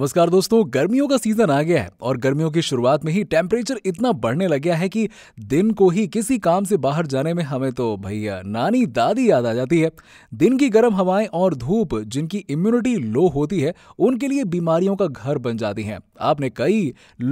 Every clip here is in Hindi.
नमस्कार दोस्तों गर्मियों का सीजन आ गया है और गर्मियों की शुरुआत में ही टेम्परेचर इतना बढ़ने लग गया है कि दिन को ही किसी काम से बाहर जाने में हमें तो भैया नानी दादी याद आ जाती है दिन की गर्म हवाएं और धूप जिनकी इम्यूनिटी लो होती है उनके लिए बीमारियों का घर बन जाती हैं आपने कई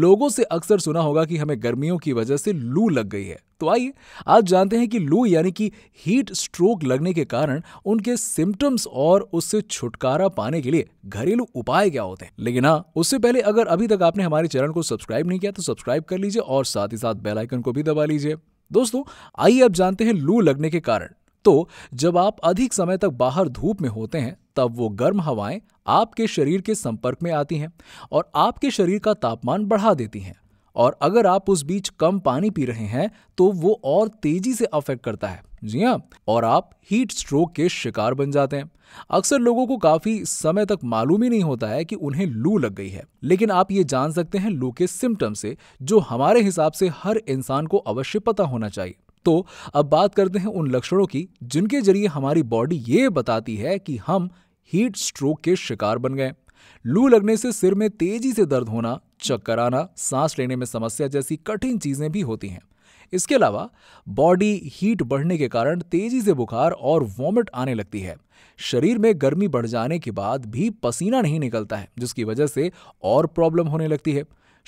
लोगों से अक्सर सुना होगा कि हमें गर्मियों की वजह से लू लग गई है तो आइए आज जानते हैं कि लू यानी कि हीट स्ट्रोक लगने के कारण उनके सिम्टम्स और उससे छुटकारा पाने के लिए घरेलू उपाय क्या होते हैं लेकिन हाँ उससे पहले अगर अभी तक आपने हमारे चैनल को सब्सक्राइब नहीं किया तो सब्सक्राइब कर लीजिए और साथ ही साथ बेलाइकन को भी दबा लीजिए दोस्तों आइए अब जानते हैं लू लगने के कारण तो जब आप अधिक समय तक बाहर धूप में होते हैं तब वो गर्म हवाएं आपके शरीर के संपर्क में आती हैं और आपके शरीर का तापमान बढ़ा देती हैं और अगर आप उस बीच कम पानी पी रहे हैं तो वो और तेजी से अफेक्ट करता है जी हाँ और आप हीट स्ट्रोक के शिकार बन जाते हैं अक्सर लोगों को काफी समय तक मालूम ही नहीं होता है कि उन्हें लू लग गई है लेकिन आप ये जान सकते हैं लू के सिम्टम से जो हमारे हिसाब से हर इंसान को अवश्य पता होना चाहिए तो अब बात करते हैं उन लक्षणों की जिनके जरिए हमारी बॉडी ये बताती है कि हम हीट स्ट्रोक के शिकार बन गए लू लगने से सिर में तेजी से दर्द होना चक्कर आना सांस लेने में समस्या जैसी कठिन चीजें भी होती हैं इसके अलावा बॉडी हीट बढ़ने के कारण तेजी से बुखार और वॉमिट आने लगती है शरीर में गर्मी बढ़ जाने के बाद भी पसीना नहीं निकलता है जिसकी वजह से और प्रॉब्लम होने लगती है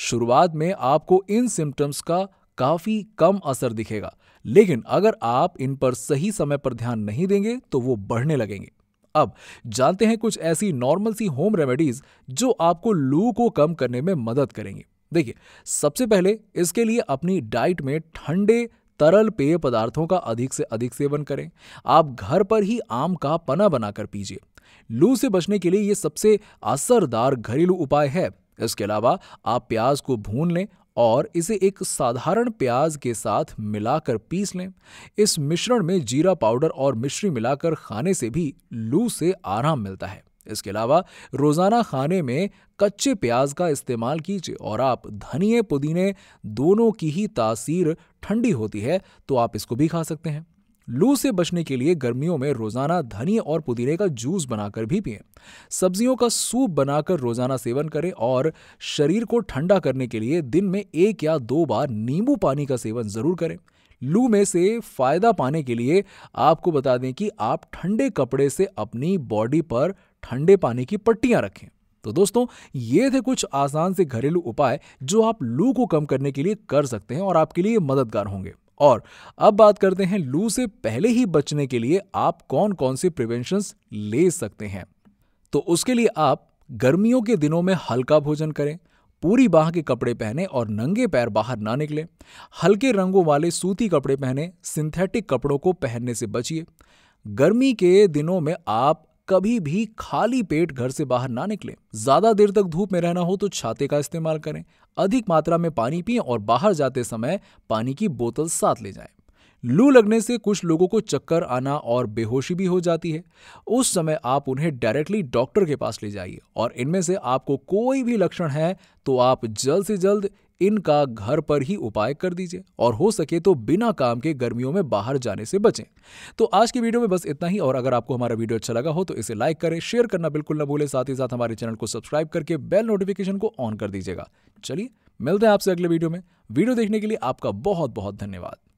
शुरुआत में आपको इन सिम्टम्स का काफी कम असर दिखेगा लेकिन अगर आप इन पर सही समय पर ध्यान नहीं देंगे तो वो बढ़ने लगेंगे अब जानते हैं कुछ ऐसी नॉर्मल सी होम रेमेडीज जो आपको लू को कम करने में मदद करेंगी देखिए सबसे पहले इसके लिए अपनी डाइट में ठंडे तरल पेय पदार्थों का अधिक से अधिक सेवन करें आप घर पर ही आम का पना बनाकर पीजिए लू से बचने के लिए ये सबसे असरदार घरेलू उपाय है इसके अलावा आप प्याज को भून लें और इसे एक साधारण प्याज के साथ मिलाकर पीस लें इस मिश्रण में जीरा पाउडर और मिश्री मिलाकर खाने से भी लू से आराम मिलता है इसके अलावा रोज़ाना खाने में कच्चे प्याज का इस्तेमाल कीजिए और आप धनिए पुदीने दोनों की ही तासीर ठंडी होती है तो आप इसको भी खा सकते हैं लू से बचने के लिए गर्मियों में रोजाना धनिया और पुदीने का जूस बनाकर भी पिएं सब्जियों का सूप बनाकर रोजाना सेवन करें और शरीर को ठंडा करने के लिए दिन में एक या दो बार नींबू पानी का सेवन जरूर करें लू में से फायदा पाने के लिए आपको बता दें कि आप ठंडे कपड़े से अपनी बॉडी पर ठंडे पानी की पट्टियां रखें तो दोस्तों ये थे कुछ आसान से घरेलू उपाय जो आप लू को कम करने के लिए कर सकते हैं और आपके लिए मददगार होंगे और अब बात करते हैं लू से पहले ही बचने के लिए आप कौन कौन से प्रिवेंशन ले सकते हैं तो उसके लिए आप गर्मियों के दिनों में हल्का भोजन करें पूरी बाह के कपड़े पहने और नंगे पैर बाहर ना निकले हल्के रंगों वाले सूती कपड़े पहने सिंथेटिक कपड़ों को पहनने से बचिए गर्मी के दिनों में आप कभी भी खाली पेट घर से बाहर ना निकलें ज्यादा देर तक धूप में रहना हो तो छाते का इस्तेमाल करें अधिक मात्रा में पानी पिए और बाहर जाते समय पानी की बोतल साथ ले जाएं लू लगने से कुछ लोगों को चक्कर आना और बेहोशी भी हो जाती है उस समय आप उन्हें डायरेक्टली डॉक्टर के पास ले जाइए और इनमें से आपको कोई भी लक्षण है तो आप जल्द से जल्द इनका घर पर ही उपाय कर दीजिए और हो सके तो बिना काम के गर्मियों में बाहर जाने से बचें तो आज की वीडियो में बस इतना ही और अगर आपको हमारा वीडियो अच्छा लगा हो तो इसे लाइक करें शेयर करना बिल्कुल ना भूलें साथ ही साथ हमारे चैनल को सब्सक्राइब करके बेल नोटिफिकेशन को ऑन कर दीजिएगा चलिए मिलते हैं आपसे अगले वीडियो में वीडियो देखने के लिए आपका बहुत बहुत धन्यवाद